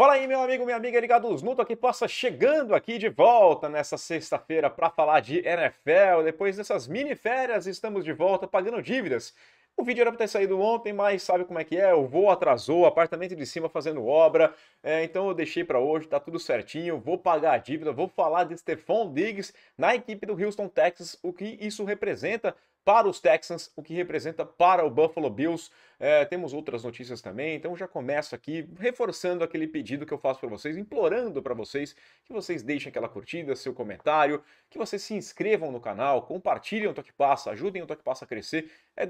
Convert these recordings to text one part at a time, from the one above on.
Fala aí, meu amigo, minha amiga ligados no aqui, possa chegando aqui de volta nessa sexta-feira para falar de NFL. Depois dessas mini férias, estamos de volta pagando dívidas. O vídeo era para ter saído ontem, mas sabe como é que é? O voo atrasou, o apartamento de cima fazendo obra, é, então eu deixei para hoje, tá tudo certinho, vou pagar a dívida, vou falar de Stephon Diggs na equipe do Houston Texas, o que isso representa para os Texans, o que representa para o Buffalo Bills. É, temos outras notícias também, então já começo aqui reforçando aquele pedido que eu faço para vocês, implorando para vocês que vocês deixem aquela curtida, seu comentário, que vocês se inscrevam no canal, compartilhem o Toque Passa, ajudem o Toque Passa a crescer. É,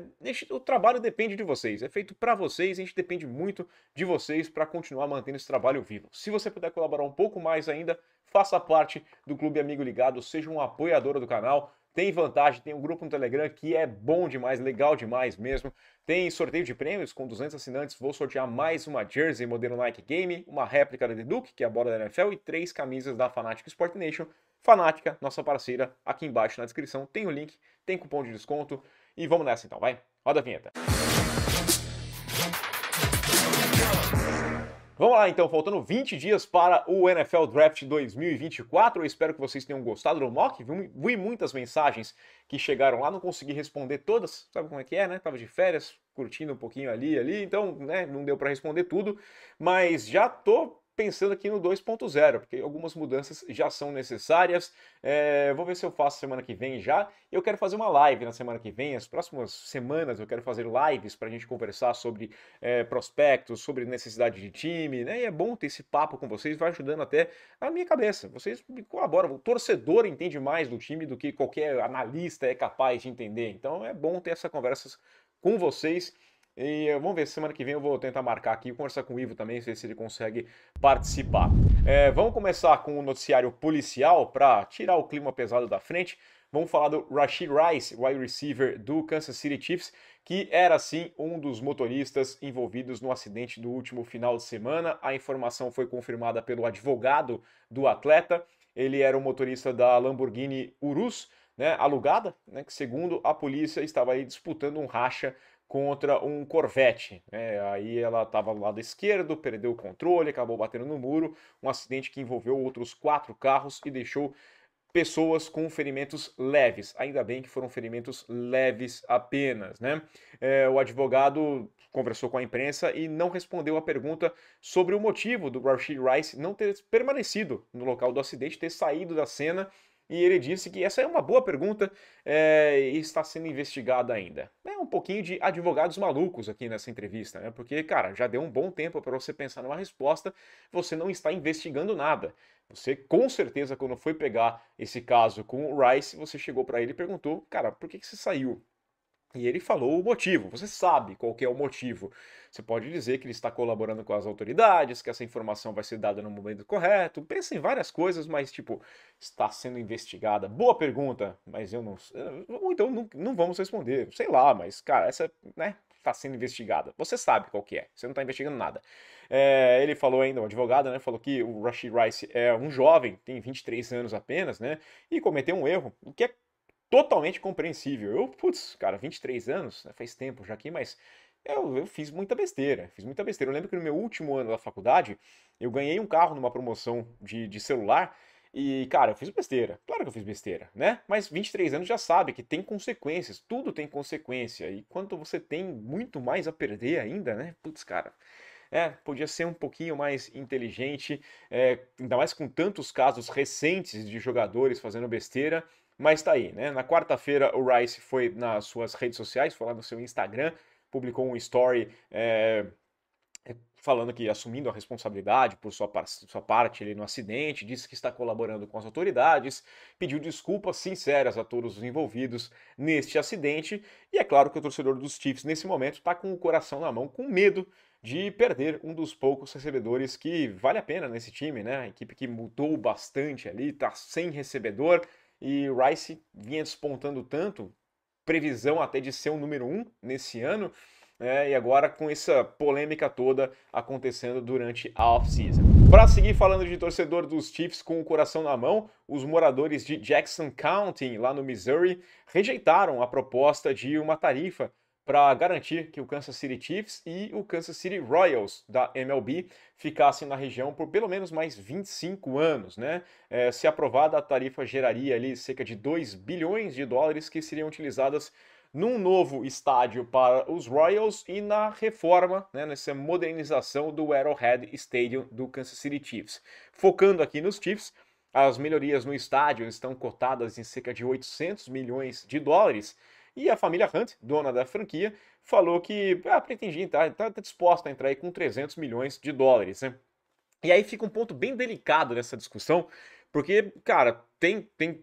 o trabalho depende de vocês, é feito para vocês, a gente depende muito de vocês para continuar mantendo esse trabalho vivo. Se você puder colaborar um pouco mais ainda, faça parte do Clube Amigo Ligado, seja um apoiador do canal tem vantagem, tem um grupo no Telegram que é bom demais, legal demais mesmo. Tem sorteio de prêmios com 200 assinantes. Vou sortear mais uma jersey modelo Nike Game, uma réplica da The Duke, que é a bola da NFL, e três camisas da Fanatic Sport Nation. Fanática, nossa parceira, aqui embaixo na descrição tem o link, tem cupom de desconto. E vamos nessa então, vai? Roda a vinheta. Música Vamos lá então, faltando 20 dias para o NFL Draft 2024. Eu espero que vocês tenham gostado do mock. Vi muitas mensagens que chegaram lá, não consegui responder todas. Sabe como é que é, né? Tava de férias, curtindo um pouquinho ali ali, então, né, não deu para responder tudo, mas já tô pensando aqui no 2.0, porque algumas mudanças já são necessárias. É, vou ver se eu faço semana que vem já. Eu quero fazer uma live na semana que vem, as próximas semanas eu quero fazer lives para a gente conversar sobre é, prospectos, sobre necessidade de time, né? E é bom ter esse papo com vocês, vai ajudando até a minha cabeça. Vocês colaboram, o torcedor entende mais do time do que qualquer analista é capaz de entender. Então é bom ter essa conversa com vocês. E eh, vamos ver, semana que vem eu vou tentar marcar aqui, conversar com o Ivo também, ver se ele consegue participar. É, vamos começar com o noticiário policial para tirar o clima pesado da frente. Vamos falar do Rashid Rice, wide receiver do Kansas City Chiefs, que era sim um dos motoristas envolvidos no acidente do último final de semana. A informação foi confirmada pelo advogado do atleta. Ele era o motorista da Lamborghini Urus, né, alugada, né, que segundo a polícia estava aí disputando um racha contra um Corvette. Né? Aí ela estava do lado esquerdo, perdeu o controle, acabou batendo no muro. Um acidente que envolveu outros quatro carros e deixou pessoas com ferimentos leves. Ainda bem que foram ferimentos leves apenas, né? É, o advogado conversou com a imprensa e não respondeu à pergunta sobre o motivo do Rashid Rice não ter permanecido no local do acidente, ter saído da cena e ele disse que essa é uma boa pergunta é, e está sendo investigada ainda. É um pouquinho de advogados malucos aqui nessa entrevista, né? Porque, cara, já deu um bom tempo para você pensar numa resposta, você não está investigando nada. Você, com certeza, quando foi pegar esse caso com o Rice, você chegou para ele e perguntou, cara, por que, que você saiu? E ele falou o motivo. Você sabe qual é o motivo. Você pode dizer que ele está colaborando com as autoridades, que essa informação vai ser dada no momento correto. Pensa em várias coisas, mas tipo, está sendo investigada. Boa pergunta, mas eu não. Eh, ou então não, não vamos responder. Sei lá, mas cara, essa, né? Está sendo investigada. Você sabe qual que é. Você não está investigando nada. É, ele falou ainda, o um advogado, né? Falou que o Rashid Rice é um jovem, tem 23 anos apenas, né? E cometeu um erro, o que é totalmente compreensível. Eu, putz, cara, 23 anos, né, faz tempo já aqui, mas eu, eu, fiz muita besteira, fiz muita besteira. Eu lembro que no meu último ano da faculdade, eu ganhei um carro numa promoção de, de celular e, cara, eu fiz besteira. Claro que eu fiz besteira, né? Mas 23 anos já sabe que tem consequências, tudo tem consequência. E quanto você tem muito mais a perder ainda, né? Putz, cara. É, podia ser um pouquinho mais inteligente, é, ainda mais com tantos casos recentes de jogadores fazendo besteira. Mas tá aí, né? Na quarta-feira, o Rice foi nas suas redes sociais, foi lá no seu Instagram, publicou um story. É, é falando que assumindo a responsabilidade por sua, sua parte ali no acidente, disse que está colaborando com as autoridades, pediu desculpas sinceras a todos os envolvidos neste acidente, e é claro que o torcedor dos Chiefs nesse momento está com o coração na mão, com medo de perder um dos poucos recebedores que vale a pena nesse time, né? A equipe que mudou bastante ali, tá sem recebedor, e Rice vinha despontando tanto, previsão até de ser o número um nesse ano, né? e agora com essa polêmica toda acontecendo durante a off-season. Para seguir falando de torcedor dos Chiefs com o coração na mão, os moradores de Jackson County, lá no Missouri, rejeitaram a proposta de uma tarifa para garantir que o Kansas City Chiefs e o Kansas City Royals da MLB ficassem na região por pelo menos mais 25 anos, né? É, se aprovada, a tarifa geraria ali cerca de 2 bilhões de dólares que seriam utilizadas num novo estádio para os Royals e na reforma, né, nessa modernização do Arrowhead Stadium do Kansas City Chiefs. Focando aqui nos Chiefs, as melhorias no estádio estão cotadas em cerca de 800 milhões de dólares, e a família Hunt, dona da franquia, falou que ah, pretendia entrar, tá, tá, tá disposta a entrar aí com 300 milhões de dólares, né? E aí fica um ponto bem delicado nessa discussão, porque, cara, tem, tem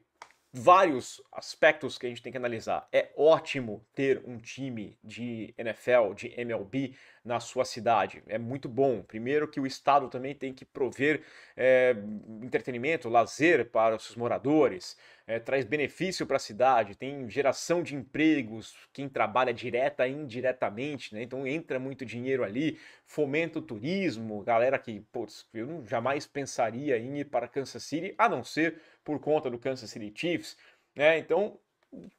vários aspectos que a gente tem que analisar. É ótimo ter um time de NFL, de MLB na sua cidade. É muito bom. Primeiro que o estado também tem que prover é, entretenimento, lazer para os seus moradores é, traz benefício para a cidade, tem geração de empregos, quem trabalha direta e indiretamente, né? Então entra muito dinheiro ali, fomenta o turismo, galera que, putz, eu não, jamais pensaria em ir para Kansas City, a não ser por conta do Kansas City Chiefs, né? Então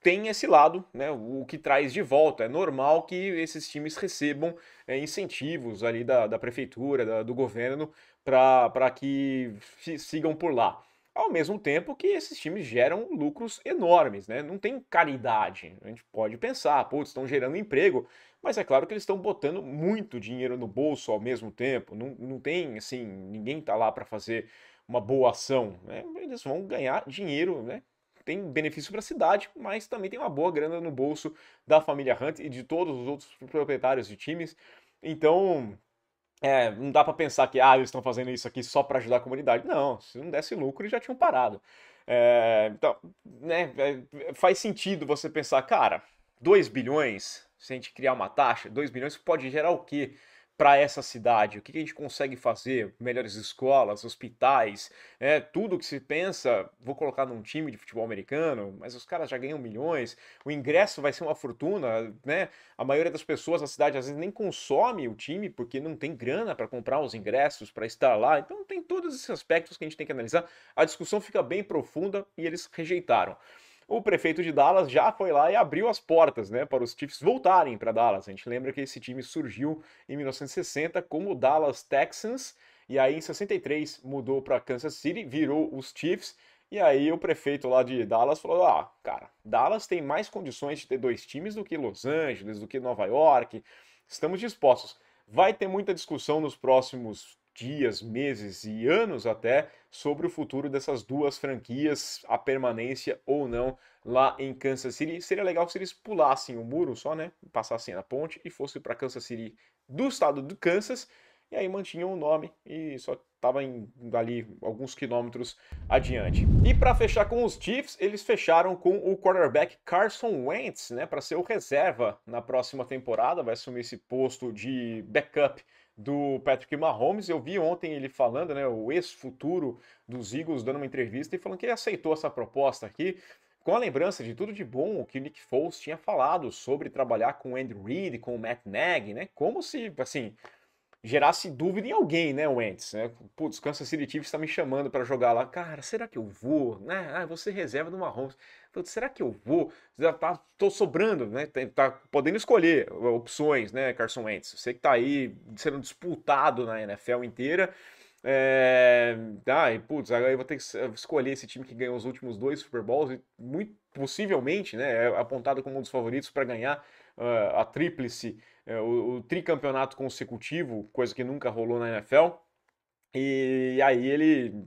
tem esse lado, né, o que traz de volta. É normal que esses times recebam é, incentivos ali da, da prefeitura, da, do governo, para que sigam por lá ao mesmo tempo que esses times geram lucros enormes, né? Não tem caridade. A gente pode pensar, putz, estão gerando emprego, mas é claro que eles estão botando muito dinheiro no bolso ao mesmo tempo. Não, não tem, assim, ninguém tá lá para fazer uma boa ação, né? Eles vão ganhar dinheiro, né? Tem benefício para a cidade, mas também tem uma boa grana no bolso da família Hunt e de todos os outros proprietários de times. Então, é, não dá para pensar que ah, eles estão fazendo isso aqui só para ajudar a comunidade. Não, se não desse lucro, eles já tinham parado. É, então, né, é, é, faz sentido você pensar, cara, 2 bilhões, se a gente criar uma taxa, 2 bilhões pode gerar o quê? para essa cidade, o que, a gente consegue fazer, melhores escolas, hospitais, é, tudo que se pensa, vou colocar num time de futebol americano, mas os caras já ganham milhões, o ingresso vai ser uma fortuna, né? A maioria das pessoas na cidade às vezes nem consome o time porque não tem grana para comprar os ingressos para estar lá. Então tem todos esses aspectos que a gente tem que analisar. A discussão fica bem profunda e eles rejeitaram o prefeito de Dallas já foi lá e abriu as portas né, para os Chiefs voltarem para Dallas. A gente lembra que esse time surgiu em 1960 como Dallas Texans, e aí em 63 mudou para Kansas City, virou os Chiefs, e aí o prefeito lá de Dallas falou: ah, cara, Dallas tem mais condições de ter dois times do que Los Angeles, do que Nova York, estamos dispostos. Vai ter muita discussão nos próximos dias, meses e anos até sobre o futuro dessas duas franquias, a permanência ou não lá em Kansas City. Seria legal se eles pulassem o muro só, né? Passassem na ponte e fossem para Kansas City do estado do Kansas. E aí mantinham o nome e só estavam ali alguns quilômetros adiante. E para fechar com os Chiefs, eles fecharam com o quarterback Carson Wentz, né, para ser o reserva na próxima temporada, vai assumir esse posto de backup do Patrick Mahomes. Eu vi ontem ele falando, né, o ex-futuro dos Eagles dando uma entrevista e falando que ele aceitou essa proposta aqui com a lembrança de tudo de bom que o Nick Foles tinha falado sobre trabalhar com o Andrew Reid, com o Matt Nagy, né? Como se, assim, gerasse dúvida em alguém, né, Wentz? Né? Putz, Kansas City Chiefs está me chamando para jogar lá. Cara, será que eu vou? Né? Ah, você reserva do Mahomes. Putz, será que eu vou? Já tá, tô sobrando, né? Tá podendo escolher opções, né, Carson Wentz? Você que tá aí sendo disputado na NFL inteira. É... Ah, e putz, agora eu vou ter que escolher esse time que ganhou os últimos dois Super Bowls e muito possivelmente, né, é apontado como um dos favoritos para ganhar uh, a tríplice é, o, o tricampeonato consecutivo, coisa que nunca rolou na NFL. E aí ele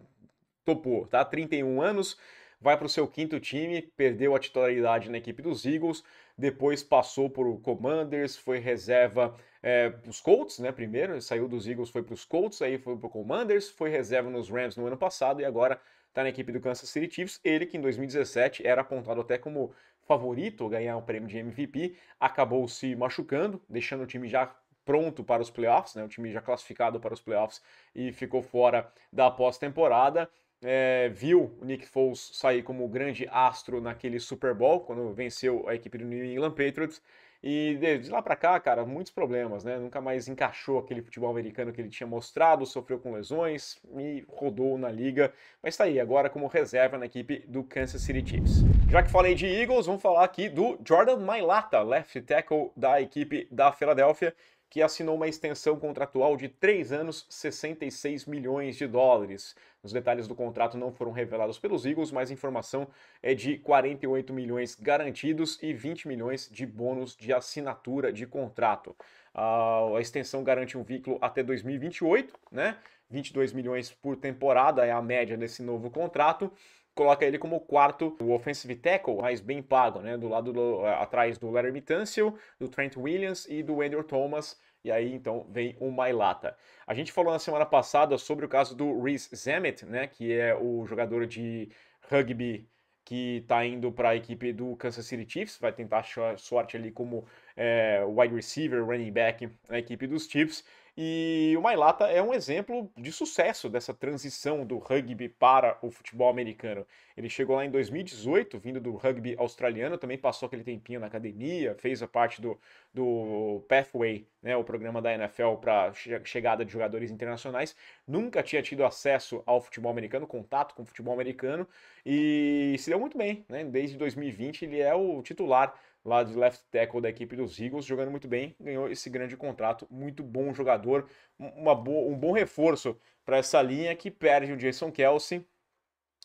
topou, tá? 31 anos, vai para o seu quinto time, perdeu a titularidade na equipe dos Eagles, depois passou por Commanders, foi reserva é, os Colts, né? Primeiro, saiu dos Eagles, foi para os Colts, aí foi para Commanders, foi reserva nos Rams no ano passado e agora está na equipe do Kansas City Chiefs. Ele que em 2017 era apontado até como favorito a ganhar o prêmio de MVP, acabou se machucando, deixando o time já pronto para os playoffs, né? O time já classificado para os playoffs e ficou fora da pós-temporada. É, viu o Nick Foles sair como grande astro naquele Super Bowl, quando venceu a equipe do New England Patriots, e de lá para cá, cara, muitos problemas, né? Nunca mais encaixou aquele futebol americano que ele tinha mostrado, sofreu com lesões e rodou na liga, mas tá aí agora como reserva na equipe do Kansas City Chiefs. Já que falei de Eagles, vamos falar aqui do Jordan Mailata, left tackle da equipe da Filadélfia, que assinou uma extensão contratual de 3 anos, 66 milhões de dólares. Os detalhes do contrato não foram revelados pelos Eagles, mas a informação é de 48 milhões garantidos e 20 milhões de bônus de assinatura de contrato. A extensão garante um vínculo até 2028, né? 22 milhões por temporada é a média desse novo contrato coloca ele como quarto o offensive tackle, mais bem pago, né? Do lado do, eh, atrás do Larry Mitansil, do Trent Williams e do Andrew Thomas. E aí então vem o Mailata. A gente falou na semana passada sobre o caso do Reese Zemet, né? Que é o jogador de rugby que está indo para a equipe do Kansas City Chiefs, vai tentar sorte ali como é, wide receiver, running back na equipe dos Chiefs. E o Mailata é um exemplo de sucesso dessa transição do rugby para o futebol americano. Ele chegou lá em 2018, vindo do rugby australiano, também passou aquele tempinho na academia, fez a parte do, do Pathway, né, o programa da NFL para chegada de jogadores internacionais. Nunca tinha tido acesso ao futebol americano, contato com o futebol americano, e se deu muito bem. Né? Desde 2020 ele é o titular lá de left tackle da equipe dos Eagles, jogando muito bem, ganhou esse grande contrato, muito bom jogador, uma boa, um bom reforço para essa linha que perde o Jason Kelsey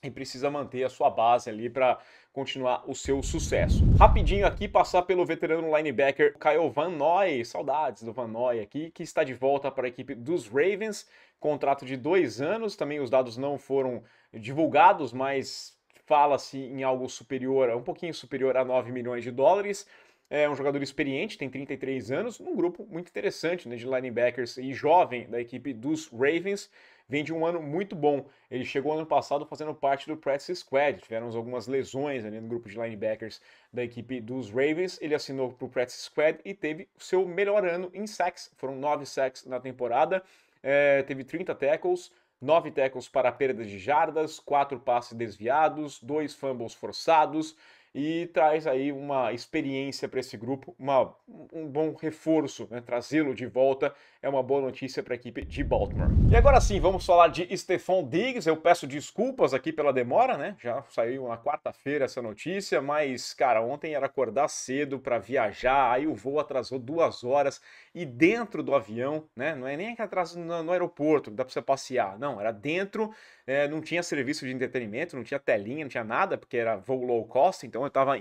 e precisa manter a sua base ali para continuar o seu sucesso. Rapidinho aqui, passar pelo veterano linebacker Kyle Van Noy, saudades do Van Noy aqui, que está de volta para a equipe dos Ravens, contrato de dois anos, também os dados não foram divulgados, mas fala-se assim, em algo superior, um pouquinho superior a 9 milhões de dólares. É um jogador experiente, tem 33 anos, num grupo muito interessante né, de linebackers e jovem da equipe dos Ravens. Vem de um ano muito bom. Ele chegou ano passado fazendo parte do practice squad. Tiveram algumas lesões ali no grupo de linebackers da equipe dos Ravens. Ele assinou para o practice squad e teve o seu melhor ano em sacks. Foram 9 sacks na temporada. É, teve 30 tackles, 9 tecos para perda de jardas, 4 passes desviados, 2 fumbles forçados, e traz aí uma experiência para esse grupo, uma, um bom reforço, né? trazê-lo de volta é uma boa notícia para a equipe de Baltimore. E agora sim, vamos falar de Stephon Diggs. Eu peço desculpas aqui pela demora, né? Já saiu na quarta-feira essa notícia, mas cara, ontem era acordar cedo para viajar, aí o voo atrasou duas horas e dentro do avião, né? Não é nem que atraso no, no aeroporto, dá para você passear, não, era dentro, é, não tinha serviço de entretenimento, não tinha telinha, não tinha nada, porque era voo low cost, então eu tava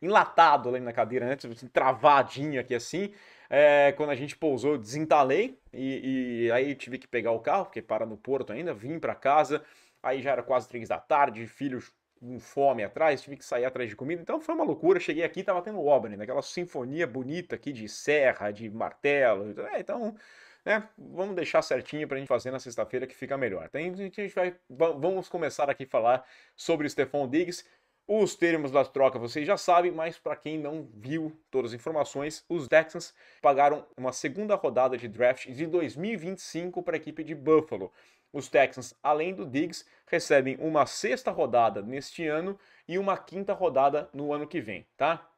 enlatado ali na cadeira antes, assim, travadinho aqui assim. É, quando a gente pousou, eu desentalei e, e aí tive que pegar o carro, porque para no porto ainda, vim para casa, aí já era quase três da tarde, filhos com fome atrás, tive que sair atrás de comida, então foi uma loucura. Cheguei aqui tava tendo Obra, naquela né, aquela sinfonia bonita aqui de serra, de martelo, então, é, então, né? Vamos deixar certinho para a gente fazer na sexta-feira que fica melhor. Então, a gente vai, vamos começar aqui a falar sobre o Stefan Diggs. Os termos da troca vocês já sabem, mas para quem não viu todas as informações, os Texans pagaram uma segunda rodada de draft de 2025 para a equipe de Buffalo. Os Texans, além do Diggs, recebem uma sexta rodada neste ano e uma quinta rodada no ano que vem, tá?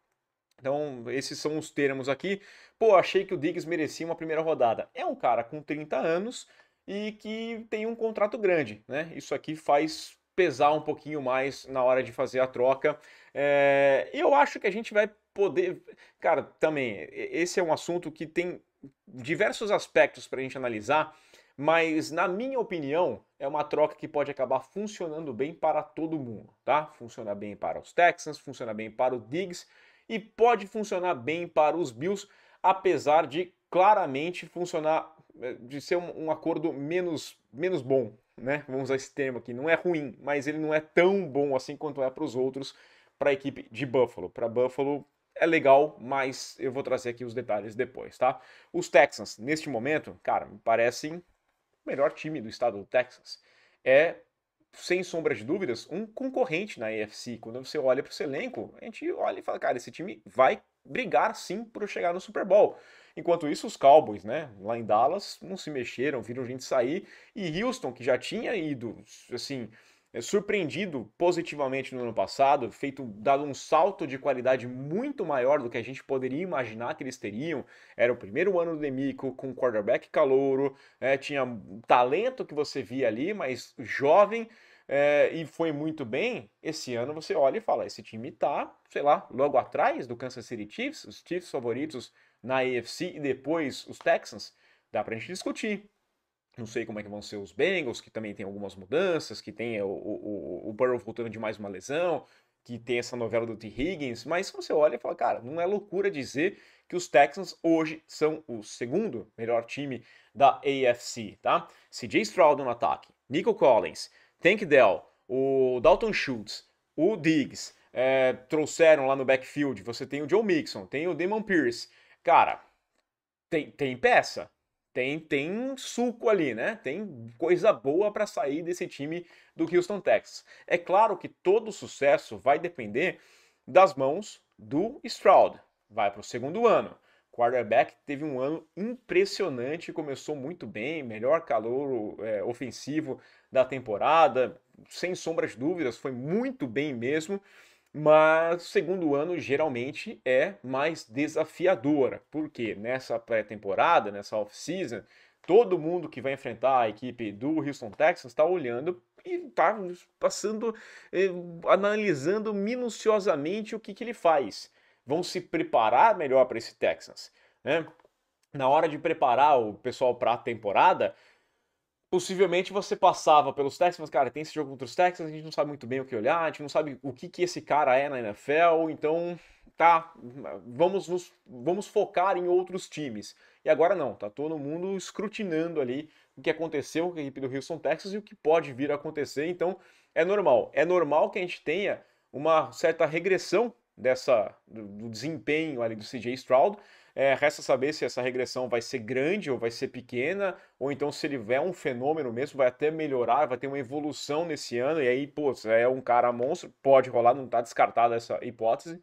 Então, esses são os termos aqui. Pô, achei que o Diggs merecia uma primeira rodada. É um cara com 30 anos e que tem um contrato grande, né? Isso aqui faz pesar um pouquinho mais na hora de fazer a troca. É, eu acho que a gente vai poder. Cara, também, esse é um assunto que tem diversos aspectos para a gente analisar, mas na minha opinião, é uma troca que pode acabar funcionando bem para todo mundo, tá? Funciona bem para os Texans, funciona bem para o Diggs e pode funcionar bem para os Bills, apesar de claramente funcionar eh, de ser um, um acordo menos menos bom né? Vamos usar esse termo aqui. Não é ruim, mas ele não é tão bom assim quanto é para os outros, para a equipe de Buffalo. Para Buffalo é legal, mas eu vou trazer aqui os detalhes depois, tá? Os Texans, neste momento, cara, me parecem o melhor time do estado do Texas. É, sem sombra de dúvidas, um concorrente na AFC. Quando você olha para o elenco, a gente olha e fala, cara, esse time vai brigar sim por chegar no Super Bowl. Enquanto isso, os Cowboys, né, lá em Dallas, não se mexeram, viram gente sair. E Houston, que já tinha ido, assim, é, surpreendido positivamente no ano passado, feito dado um salto de qualidade muito maior do que a gente poderia imaginar que eles teriam. Era o primeiro ano do Demico com quarterback calouro, é, tinha talento que você via ali, mas jovem. É, e foi muito bem, esse ano você olha e fala: esse time tá, sei lá, logo atrás do Kansas City Chiefs, os Chiefs favoritos na AFC e depois os Texans, dá pra gente discutir. Não sei como é que vão ser os Bengals, que também tem algumas mudanças, que tem o, o, o, Burrow voltando de mais uma lesão, que tem essa novela do T. Higgins, mas você olha e fala, cara, não é loucura dizer que os Texans hoje são o segundo melhor time da AFC, tá? CJ Stroud no ataque, Nico Collins, Tank Dell, o Dalton Schultz, o Diggs, é, trouxeram lá no backfield, você tem o Joe Mixon, tem o Damon Pierce, cara, tem, tem peça. Tem, tem suco ali, né? Tem coisa boa para sair desse time do Houston Texas. É claro que todo sucesso vai depender das mãos do Stroud. Vai para o segundo ano. Quarterback teve um ano impressionante, começou muito bem, melhor calor é, ofensivo da temporada, sem sombras de dúvidas, foi muito bem mesmo. Mas o segundo ano geralmente é mais desafiadora, porque nessa pré-temporada, nessa off-season, todo mundo que vai enfrentar a equipe do Houston Texans está olhando e está passando, eh, analisando minuciosamente o que, que ele faz. Vão se preparar melhor para esse Texans. Né? Na hora de preparar o pessoal para a temporada, possivelmente você passava pelos Texans, mas, cara, tem esse jogo contra os Texans, a gente não sabe muito bem o que olhar, a gente não sabe o que, que esse cara é na NFL, então tá, vamos, nos, vamos focar em outros times. E agora não, tá todo mundo escrutinando ali o que aconteceu com a equipe do Houston Texas e o que pode vir a acontecer, então é normal. É normal que a gente tenha uma certa regressão dessa do, do desempenho ali do CJ Stroud, é, resta saber se essa regressão vai ser grande ou vai ser pequena, ou então se ele é um fenômeno mesmo, vai até melhorar, vai ter uma evolução nesse ano, e aí, pô, é um cara monstro, pode rolar, não está descartada essa hipótese,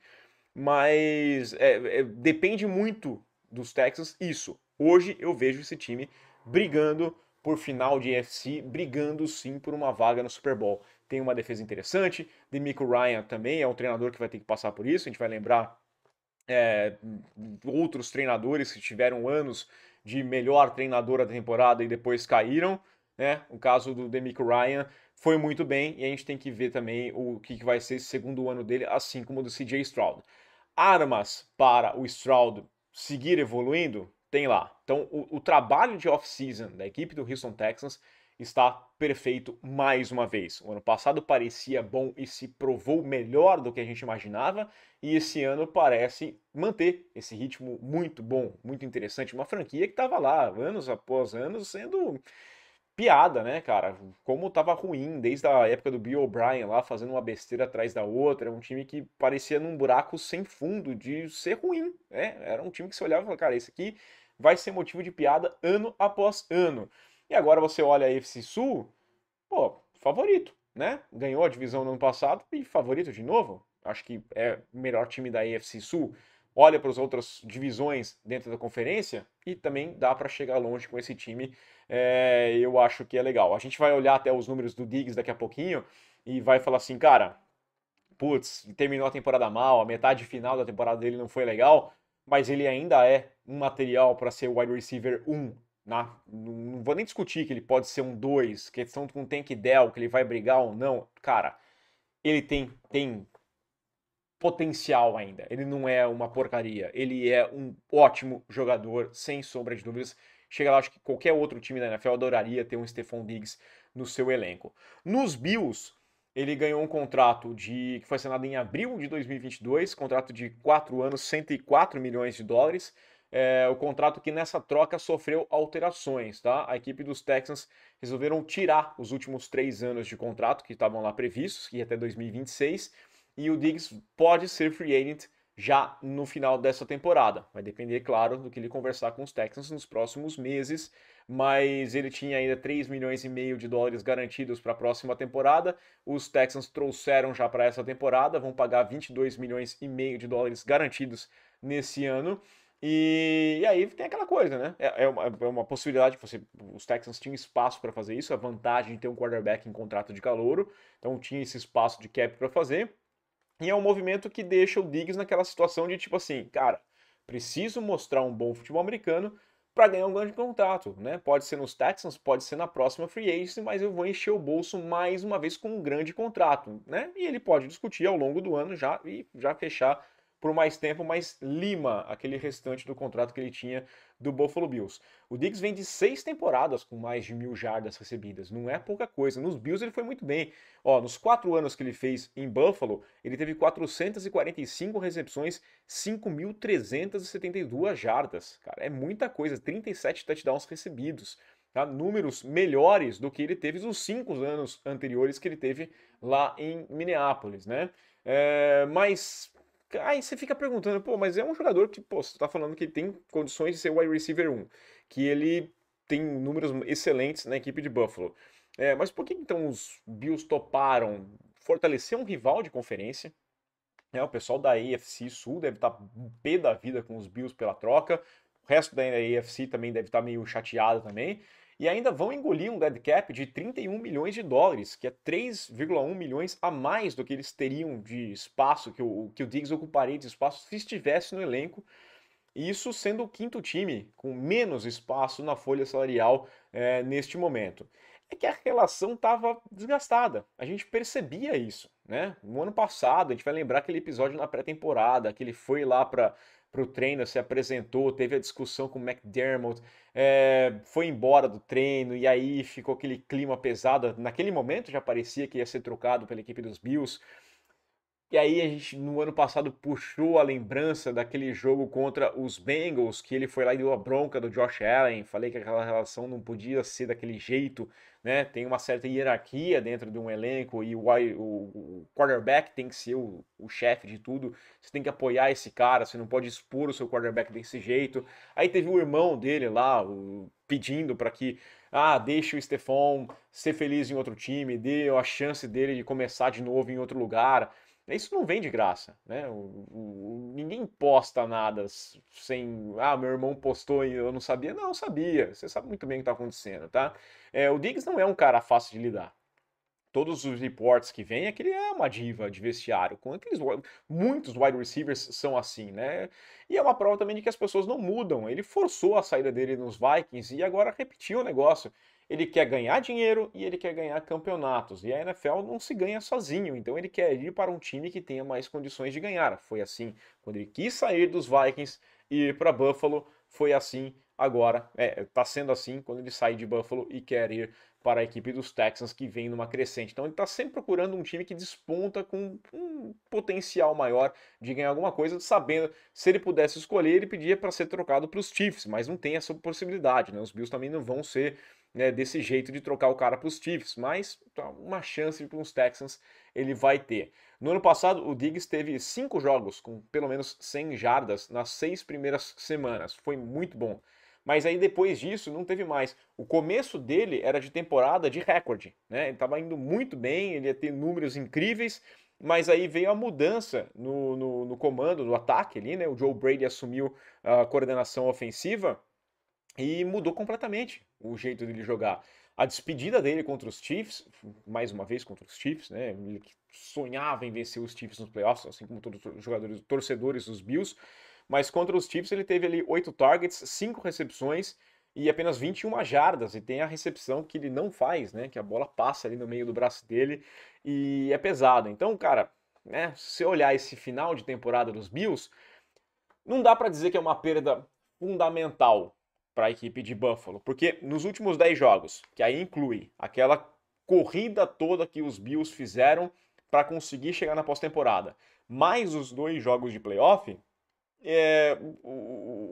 mas é, é, depende muito dos Texans isso. Hoje eu vejo esse time brigando por final de FC, brigando sim por uma vaga no Super Bowl. Tem uma defesa interessante, Demico Ryan também é um treinador que vai ter que passar por isso, a gente vai lembrar é, outros treinadores que tiveram anos de melhor treinador da temporada e depois caíram. Né? O caso do Demick Ryan foi muito bem e a gente tem que ver também o que vai ser esse segundo ano dele, assim como o do CJ Stroud. Armas para o Stroud seguir evoluindo? Tem lá. Então, o, o trabalho de off-season da equipe do Houston Texans está perfeito mais uma vez. O ano passado parecia bom e se provou melhor do que a gente imaginava, e esse ano parece manter esse ritmo muito bom, muito interessante. Uma franquia que estava lá anos após anos sendo piada, né, cara? Como estava ruim desde a época do Bill O'Brien lá, fazendo uma besteira atrás da outra. Um time que parecia num buraco sem fundo de ser ruim, né? Era um time que se olhava e falava, cara, esse aqui vai ser motivo de piada ano após ano. E agora você olha a EFC Sul, pô, favorito, né? Ganhou a divisão no ano passado e favorito de novo. Acho que é o melhor time da AFC Sul. Olha para as outras divisões dentro da conferência e também dá para chegar longe com esse time. É, eu acho que é legal. A gente vai olhar até os números do Diggs daqui a pouquinho e vai falar assim, cara, putz, terminou a temporada mal, a metade final da temporada dele não foi legal, mas ele ainda é um material para ser wide receiver 1 na, não vou nem discutir que ele pode ser um 2, questão com tank Dell, que ele vai brigar ou não. Cara, ele tem, tem potencial ainda. Ele não é uma porcaria. Ele é um ótimo jogador, sem sombra de dúvidas. Chega lá, acho que qualquer outro time da NFL adoraria ter um Stephon Diggs no seu elenco. Nos Bills, ele ganhou um contrato de que foi assinado em abril de 2022, contrato de 4 anos, 104 milhões de dólares é, o contrato que nessa troca sofreu alterações, tá? A equipe dos Texans resolveram tirar os últimos três anos de contrato que estavam lá previstos, que ia até 2026, e o Diggs pode ser free agent já no final dessa temporada. Vai depender, claro, do que ele conversar com os Texans nos próximos meses, mas ele tinha ainda 3 milhões e meio de dólares garantidos para a próxima temporada. Os Texans trouxeram já para essa temporada, vão pagar 22 milhões e meio de dólares garantidos nesse ano. E, e, aí tem aquela coisa, né? É, é, uma, é uma, possibilidade que você. Os Texans tinham espaço para fazer isso, a vantagem de ter um quarterback em contrato de calouro, então tinha esse espaço de cap para fazer. E é um movimento que deixa o Diggs naquela situação de tipo assim, cara, preciso mostrar um bom futebol americano para ganhar um grande contrato, né? Pode ser nos Texans, pode ser na próxima free agency, mas eu vou encher o bolso mais uma vez com um grande contrato, né? E ele pode discutir ao longo do ano já e já fechar por mais tempo, mas lima aquele restante do contrato que ele tinha do Buffalo Bills. O Diggs vem de seis temporadas com mais de mil jardas recebidas, não é pouca coisa. Nos Bills ele foi muito bem. Ó, nos quatro anos que ele fez em Buffalo, ele teve 445 recepções, 5.372 jardas. Cara, é muita coisa, 37 touchdowns recebidos. Tá? números melhores do que ele teve nos cinco anos anteriores que ele teve lá em Minneapolis, né? É, mas Aí você fica perguntando, pô, mas é um jogador que, pô, você tá falando que tem condições de ser wide receiver 1, que ele tem números excelentes na equipe de Buffalo. É, mas por que então os Bills toparam fortalecer um rival de conferência? É, o pessoal da AFC Sul deve estar tá pé da vida com os Bills pela troca. O resto da AFC também deve estar tá meio chateado também e ainda vão engolir um dead cap de 31 milhões de dólares, que é 3,1 milhões a mais do que eles teriam de espaço, que o, que o Diggs ocuparia de espaço se estivesse no elenco. E Isso sendo o quinto time com menos espaço na folha salarial é, neste momento. É que a relação estava desgastada, a gente percebia isso. Né? No ano passado, a gente vai lembrar aquele episódio na pré-temporada, que ele foi lá para para o treino, se apresentou, teve a discussão com o McDermott, é, foi embora do treino e aí ficou aquele clima pesado. Naquele momento já parecia que ia ser trocado pela equipe dos Bills. E aí a gente no ano passado puxou a lembrança daquele jogo contra os Bengals, que ele foi lá e deu a bronca do Josh Allen, falei que aquela relação não podia ser daquele jeito, né? Tem uma certa hierarquia dentro de um elenco e o, o, o quarterback tem que ser o, o chefe de tudo. Você tem que apoiar esse cara, você não pode expor o seu quarterback desse jeito. Aí teve o irmão dele lá, o, pedindo para que ah, deixe o Stefan ser feliz em outro time, dê a chance dele de começar de novo em outro lugar. Isso não vem de graça, né? O, o, ninguém posta nada sem. Ah, meu irmão postou e eu não sabia. Não, eu sabia. Você sabe muito bem o que está acontecendo, tá? É, o Diggs não é um cara fácil de lidar. Todos os reports que vêm é que ele é uma diva de vestiário. Com aqueles, muitos wide receivers são assim, né? E é uma prova também de que as pessoas não mudam. Ele forçou a saída dele nos Vikings e agora repetiu o negócio. Ele quer ganhar dinheiro e ele quer ganhar campeonatos. E a NFL não se ganha sozinho, então ele quer ir para um time que tenha mais condições de ganhar. Foi assim quando ele quis sair dos Vikings e ir para Buffalo, foi assim agora. É, tá sendo assim quando ele sai de Buffalo e quer ir para a equipe dos Texans que vem numa crescente. Então ele está sempre procurando um time que desponta com um potencial maior de ganhar alguma coisa, sabendo se ele pudesse escolher, ele pedia para ser trocado para os Chiefs, mas não tem essa possibilidade, né? Os Bills também não vão ser né, desse jeito de trocar o cara para os Chiefs, mas tá uma chance para os Texans ele vai ter. No ano passado, o Diggs teve cinco jogos com pelo menos 100 jardas nas seis primeiras semanas, foi muito bom. Mas aí depois disso não teve mais. O começo dele era de temporada de recorde, né? Ele estava indo muito bem, ele ia ter números incríveis, mas aí veio a mudança no, no, no comando, no ataque ali, né? O Joe Brady assumiu a coordenação ofensiva e mudou completamente o jeito dele jogar. A despedida dele contra os Chiefs, mais uma vez contra os Chiefs, né? Ele que sonhava em vencer os Chiefs nos playoffs, assim como todos os jogadores torcedores dos Bills, mas contra os Chiefs ele teve ali oito targets, cinco recepções e apenas 21 jardas e tem a recepção que ele não faz, né? Que a bola passa ali no meio do braço dele e é pesada. Então, cara, né, se você olhar esse final de temporada dos Bills, não dá para dizer que é uma perda fundamental, para a equipe de Buffalo. Porque nos últimos 10 jogos, que aí inclui aquela corrida toda que os Bills fizeram para conseguir chegar na pós-temporada, mais os dois jogos de playoff, é,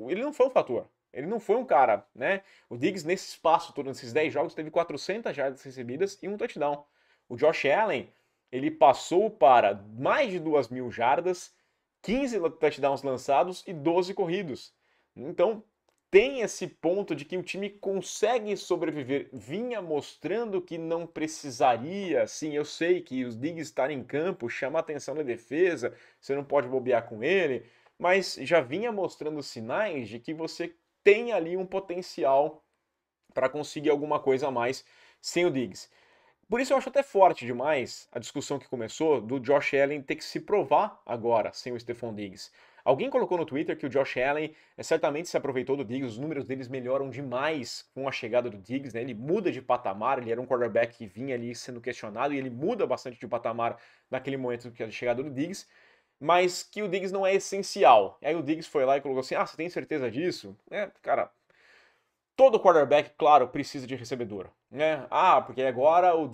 ele não foi um fator. Ele não foi um cara, né? O Diggs, nesse espaço todo, nesses 10 jogos, teve 400 jardas recebidas e um touchdown. O Josh Allen, ele passou para mais de 2 mil jardas, 15 touchdowns lançados e 12 corridos. Então, tem esse ponto de que o time consegue sobreviver. Vinha mostrando que não precisaria, sim, eu sei que os Diggs estar em campo chama a atenção da defesa, você não pode bobear com ele, mas já vinha mostrando sinais de que você tem ali um potencial para conseguir alguma coisa a mais sem o Diggs. Por isso eu acho até forte demais a discussão que começou do Josh Allen ter que se provar agora sem o Stephon Diggs. Alguém colocou no Twitter que o Josh Allen eh, certamente se aproveitou do Diggs, os números deles melhoram demais com a chegada do Diggs, né? Ele muda de patamar, ele era um quarterback que vinha ali sendo questionado e ele muda bastante de patamar naquele momento que a chegada do Diggs, mas que o Diggs não é essencial. aí o Diggs foi lá e colocou assim: "Ah, você tem certeza disso?" É, cara, todo quarterback, claro, precisa de recebedor, né? Ah, porque agora o,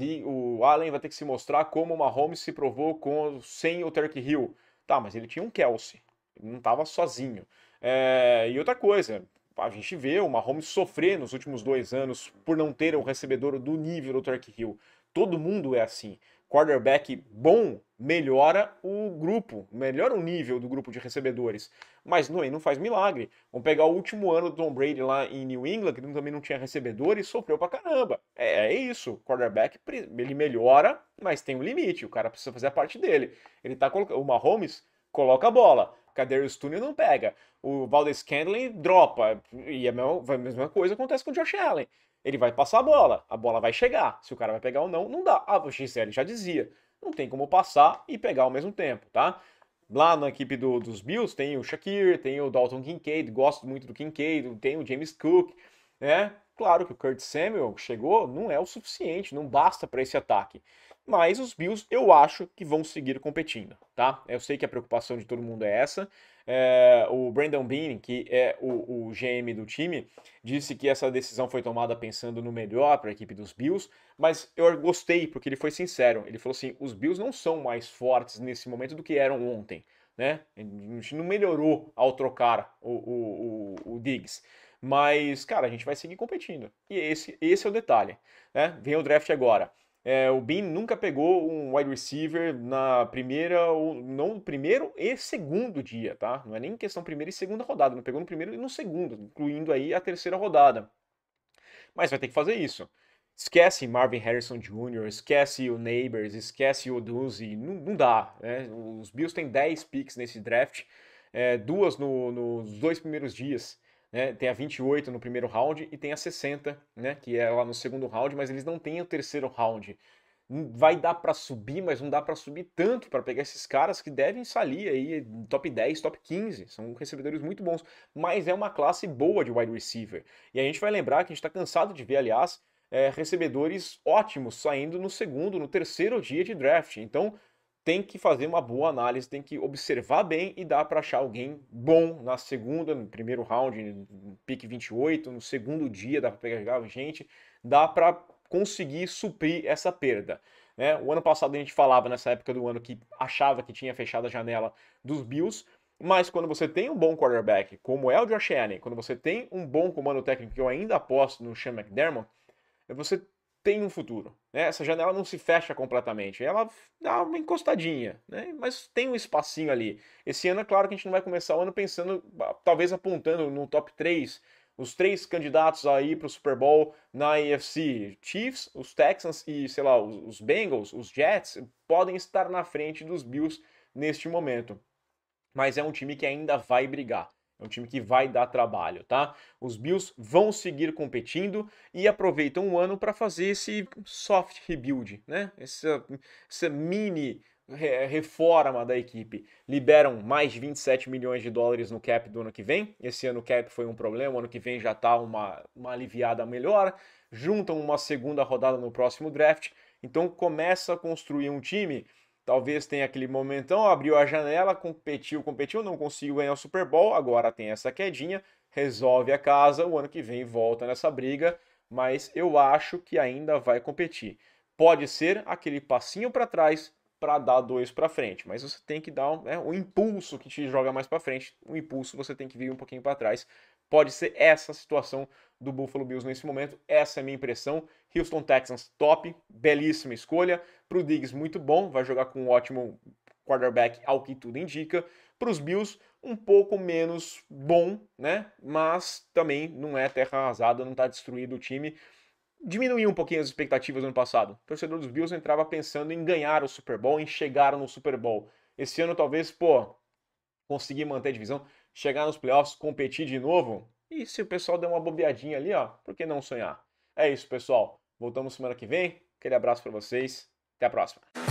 o Allen vai ter que se mostrar como o Mahomes se provou com, sem o Turk Hill. Tá, mas ele tinha um Kelsey não estava sozinho. É, e outra coisa, a gente vê o Mahomes sofrer nos últimos dois anos por não ter um recebedor do nível do Turk Hill. Todo mundo é assim. Quarterback bom melhora o grupo, melhora o nível do grupo de recebedores. Mas não, não faz milagre. Vamos pegar o último ano do Tom Brady lá em New England, que também não tinha recebedor e sofreu pra caramba. É, é isso. Quarterback, ele melhora, mas tem um limite. O cara precisa fazer a parte dele. Ele tá colocando. O Mahomes coloca a bola. Kadarius Tune não pega. O Valdez Scandling dropa. E é a mesma coisa acontece com o Josh Allen. Ele vai passar a bola, a bola vai chegar. Se o cara vai pegar ou não, não dá. Ah, o XL já dizia. Não tem como passar e pegar ao mesmo tempo, tá? Lá na equipe do, dos Bills tem o Shakir, tem o Dalton Kincaid, gosto muito do Kincaid, tem o James Cook, né? Claro que o Kurt Samuel chegou, não é o suficiente, não basta para esse ataque mas os Bills eu acho que vão seguir competindo, tá? Eu sei que a preocupação de todo mundo é essa. É, o Brandon Bean, que é o, o, GM do time, disse que essa decisão foi tomada pensando no melhor para a equipe dos Bills, mas eu gostei porque ele foi sincero. Ele falou assim: os Bills não são mais fortes nesse momento do que eram ontem, né? A gente não melhorou ao trocar o, o, o, o Diggs. Mas, cara, a gente vai seguir competindo. E esse, esse é o detalhe. Né? Vem o draft agora. É, o Bean nunca pegou um wide receiver na primeira, ou não primeiro e segundo dia, tá? Não é nem questão primeira e segunda rodada, não pegou no primeiro e no segundo, incluindo aí a terceira rodada. Mas vai ter que fazer isso. Esquece Marvin Harrison Jr., esquece o Neighbors, esquece o Duzzi, não, não, dá. Né? Os Bills têm 10 picks nesse draft, é, duas no, nos dois primeiros dias né? Tem a 28 no primeiro round e tem a 60, né? Que é lá no segundo round, mas eles não têm o terceiro round. Hum, vai dar para subir, mas não dá para subir tanto para pegar esses caras que devem sair aí top 10, top 15. São recebedores muito bons, mas é uma classe boa de wide receiver. E a gente vai lembrar que a gente está cansado de ver, aliás, é, recebedores ótimos saindo no segundo, no terceiro dia de draft. Então, tem que fazer uma boa análise, tem que observar bem e dá para achar alguém bom na segunda, no primeiro round, no pick 28, no segundo dia dá para pegar gente, dá para conseguir suprir essa perda. Né? O ano passado a gente falava nessa época do ano que achava que tinha fechado a janela dos Bills, mas quando você tem um bom quarterback, como é o Josh Allen, quando você tem um bom comando técnico, que eu ainda aposto no Sean McDermott, você tem um futuro. Né? Essa janela não se fecha completamente, ela dá uma encostadinha, né? mas tem um espacinho ali. Esse ano, é claro que a gente não vai começar o ano pensando, ah, talvez apontando no top 3, os três candidatos aí para o Super Bowl na AFC, Chiefs, os Texans e, sei lá, os Bengals, os Jets, podem estar na frente dos Bills neste momento. Mas é um time que ainda vai brigar. É um time que vai dar trabalho, tá? Os Bills vão seguir competindo e aproveitam o ano para fazer esse soft rebuild, né? Essa, essa mini reforma da equipe. Liberam mais 27 milhões de dólares no cap do ano que vem. Esse ano o cap foi um problema, ano que vem já está uma, uma aliviada melhor. Juntam uma segunda rodada no próximo draft. Então começa a construir um time Talvez tenha aquele momentão, abriu a janela, competiu, competiu, não conseguiu ganhar o Super Bowl, agora tem essa quedinha, resolve a casa, o ano que vem volta nessa briga, mas eu acho que ainda vai competir. Pode ser aquele passinho para trás para dar dois para frente, mas você tem que dar um, né, um impulso que te joga mais para frente, um impulso você tem que vir um pouquinho para trás Pode ser essa a situação do Buffalo Bills nesse momento. Essa é a minha impressão. Houston Texans, top, belíssima escolha. Para o Diggs, muito bom, vai jogar com um ótimo quarterback, ao que tudo indica. Para os Bills, um pouco menos bom, né? Mas também não é terra arrasada, não está destruído o time. Diminuiu um pouquinho as expectativas no ano passado. O torcedor dos Bills entrava pensando em ganhar o Super Bowl, em chegar no Super Bowl. Esse ano, talvez, pô, conseguir manter a divisão chegar nos playoffs, competir de novo. E se o pessoal der uma bobeadinha ali, ó, por que não sonhar? É isso, pessoal. Voltamos semana que vem. Aquele abraço para vocês. Até a próxima.